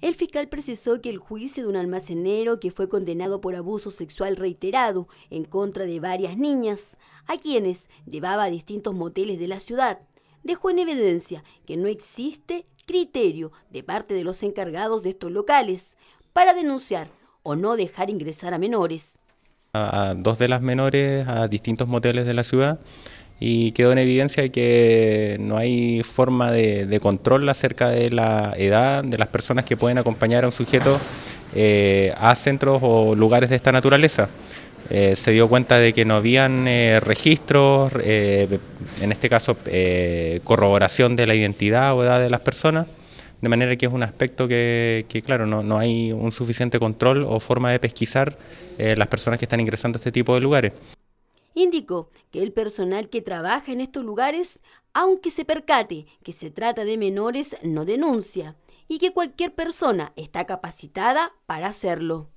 El fiscal precisó que el juicio de un almacenero que fue condenado por abuso sexual reiterado en contra de varias niñas, a quienes llevaba a distintos moteles de la ciudad, dejó en evidencia que no existe criterio de parte de los encargados de estos locales para denunciar o no dejar ingresar a menores. A, dos de las menores a distintos moteles de la ciudad y quedó en evidencia que no hay forma de, control acerca de la edad de las personas que pueden acompañar a un sujeto eh, a centros o lugares de esta naturaleza. Eh, se dio cuenta de que no habían eh, registros, en este caso corroboración de la identidad o edad de las personas, de manera que es un aspecto que, claro, no, no, hay un suficiente control o forma de pesquisar las personas que están ingresando a este tipo de lugares indicó que el personal que trabaja en estos lugares, aunque se percate que se trata de menores, no denuncia y que cualquier persona está capacitada para hacerlo.